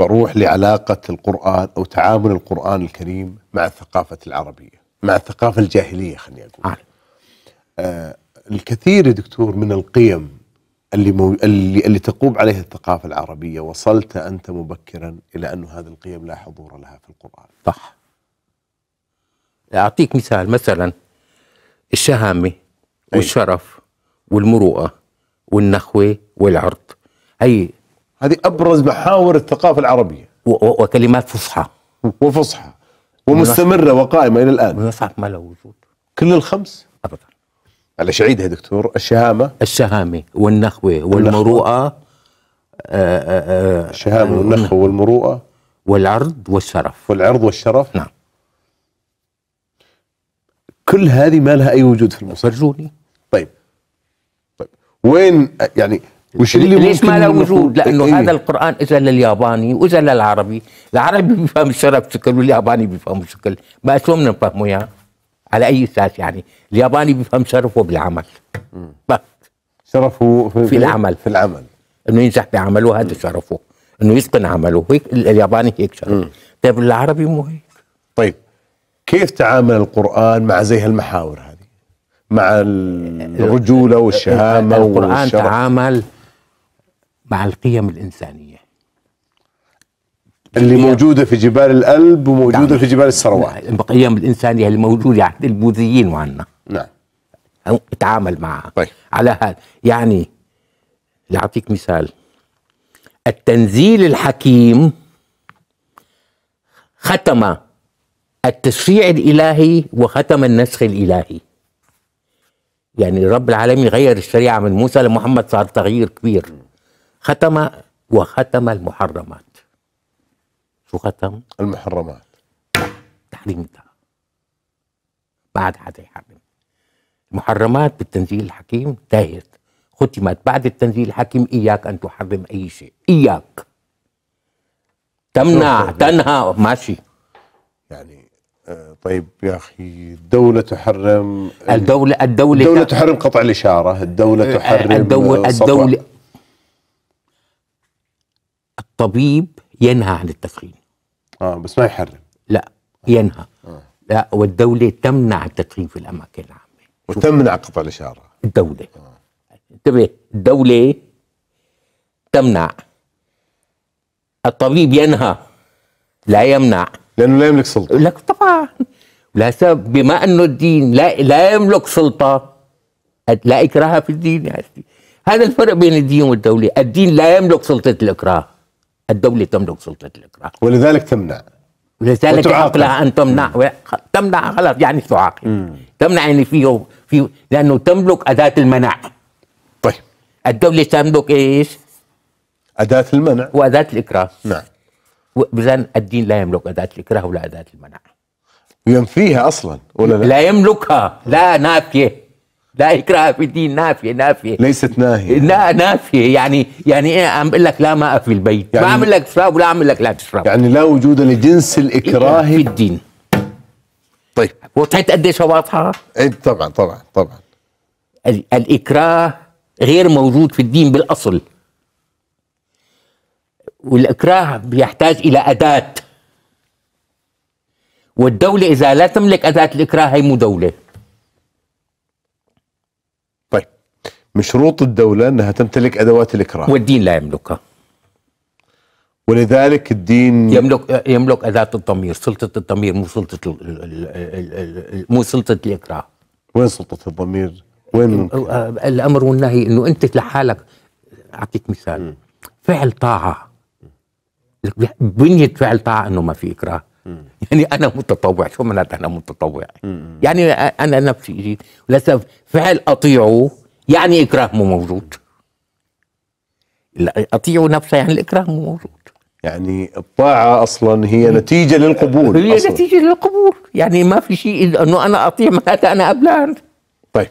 بروح لعلاقة القرآن أو تعامل القرآن الكريم مع الثقافة العربية مع الثقافة الجاهلية خليني أقول آه. آه الكثير يا دكتور من القيم اللي, مو... اللي اللي تقوم عليها الثقافة العربية وصلت أنت مبكرا إلى أن هذه القيم لا حضور لها في القرآن صح أعطيك مثال مثلا الشهامة أيوة. والشرف والمروءة والنخوة والعرض هي هذه ابرز محاور الثقافه العربيه وكلمات فصحى وفصحى ومستمره وقائمه الى الان ونصحك ما له وجود كل الخمس ابدا الاشعيد يا دكتور الشهامه الشهامه والنخوه والمروءه آه، آه، آه، الشهامه والنخوه والمروءه والعرض والشرف والعرض والشرف نعم كل هذه ما لها اي وجود في المصحف طيب طيب وين يعني وش اللي ليش ما له وجود؟ لانه إيه؟ هذا القران اذا للياباني واذا للعربي، العربي بيفهم الشرع بشكل والياباني بيفهم بشكل، ما شو بدنا نفهمه اياه؟ على اي اساس يعني؟ الياباني بيفهم شرفه بالعمل شرفه في, في إيه؟ العمل في العمل انه ينجح بعمله هذا شرفه انه يتقن عمله هيك الياباني هيك شرفه. طيب العربي مو هيك طيب كيف تعامل القران مع زي هالمحاور هذه؟ مع الرجوله والشهامه القرآن والشرف القران تعامل مع القيم الإنسانية اللي موجودة في جبال الألب وموجودة نعم. في جبال السروات نعم. القيم الإنسانية الموجودة عند البوذيين وعنا نعم اتعامل معها طيب. على هذا يعني لأعطيك مثال التنزيل الحكيم ختم التشريع الإلهي وختم النسخ الإلهي يعني رب العالمين غير الشريعة من موسى لمحمد صار تغيير كبير ختم وختم المحرمات شو ختم؟ المحرمات تحريم الدعاء بعد حدا يحرم المحرمات بالتنزيل الحكيم انتهت ختمت بعد التنزيل الحكيم اياك ان تحرم اي شيء اياك تمنع تنهى ماشي يعني آه، طيب يا اخي الدولة تحرم الدولة الدولة الدولة تحرم قطع الإشارة، الدولة آه، تحرم الدولة الدولة الطبيب ينهى عن التدخين اه بس ما يحرم لا ينهى آه. لا والدولة تمنع التدخين في الأماكن العامة وتمنع قطع الإشارة الدولة انتبه آه. الدولة تمنع الطبيب ينهى لا يمنع لأنه لا يملك سلطة لك طبعا لا سبب بما أنه الدين لا, لا يملك سلطة لا إكراه في الدين يا هذا الفرق بين الدين والدولة الدين لا يملك سلطة الإكراه الدولة تملك سلطة الإكراه ولذلك تمنع لذلك حق لها أن تمنع و... تمنع غلط يعني تعاقب تمنع يعني فيه في لأنه تملك أداة المنع طيب الدولة تملك إيش؟ أداة المنع وأداة الإكراه نعم إذا الدين لا يملك أداة الإكراه ولا أداة المنع ينفيها أصلا ولا لا؟ لا يملكها لا نافية لا إكراه في الدين نافية نافية ليست ناهية لا نافية يعني يعني إيه عم بقول لك لا ماء في البيت يعني ما عم بقول لك تشرب ولا عم بقول لك لا تشرب يعني لا وجود لجنس الإكراه في الدين طيب وضحت قديش واضحة؟ إيه طبعا طبعا طبعا الإكراه غير موجود في الدين بالأصل والإكراه بيحتاج إلى أداة والدولة إذا لا تملك أداة الإكراه هي مو دولة مشروط شروط الدولة أنها تمتلك أدوات الإكراه والدين لا يملكها ولذلك الدين يملك يملك أداة الضمير سلطة الضمير مو سلطة ال ال ال مو سلطة الإكراه وين سلطة الضمير؟ وين آه، الأمر والنهي أنه أنت لحالك أعطيك مثال م. فعل طاعة بنية فعل طاعة أنه ما في إكراه يعني أنا متطوع شو معناتها أنا متطوع؟ م. يعني أنا نفسي للأسف فعل أطيعه يعني إكراه مو موجود أطيعوا نفسه يعني الإكراه مو موجود يعني الطاعة أصلا هي نتيجة للقبول هي أصلاً. نتيجة للقبول يعني ما في شيء أنه أنا أطيع معناتها أنا أبلان طيب.